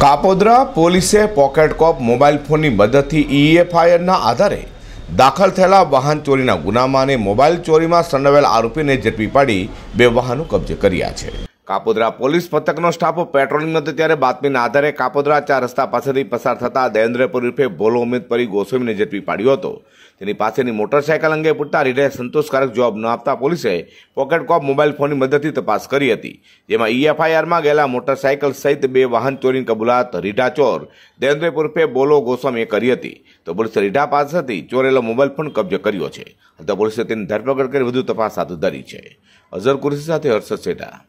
કાપોદ્રા પોલીસે પોકેટ કોપ મોબાઈલ ફોનની મદદથી ઈએફઆઈઆરના આધારે દાખલ થયેલા વાહન ચોરીના ગુનામાં અને મોબાઈલ ચોરીમાં સંડોવાયેલ આરોપીને ઝડપી પાડી બે વાહનો કબજે કર્યા છે કાપોદરા પોલીસ પથકનો સ્ટાફ પેટ્રોલિંગ હતો ત્યારે બાતમીના આધારે કાપોદરા ચાર રસ્તા પાસેથી પસાર થતા દેન્દ્રપુર ઉર્ફે ભોલો ઉમેદપરી ગોસ્વામીને ઝડપી પાડ્યો હતો તેની પાસેની મોટરસાયકલ અંગે પૂરતા રીઢે સંતોષકારક જવાબ ન આપતા પોલીસે પોકેટ કોપ મોબાઈલ ફોનની મદદથી તપાસ કરી હતી જેમાં ઈએફઆઈઆરમાં ગયેલા મોટરસાયકલ સહિત બે વાહન ચોરીની કબૂલાત રીઢા ચોર દેન્દ્રપુર ઉર્ફે બોલો ગોસ્વામીએ કરી હતી તો પોલીસે રીઢા પાસેથી ચોરેલો મોબાઈલ ફોન કબજે કર્યો છે તો પોલીસે તેની ધરપકડ કરી વધુ તપાસ હાથ ધરી છે અઝર કુરશી સાથે હર્ષદ શેઠા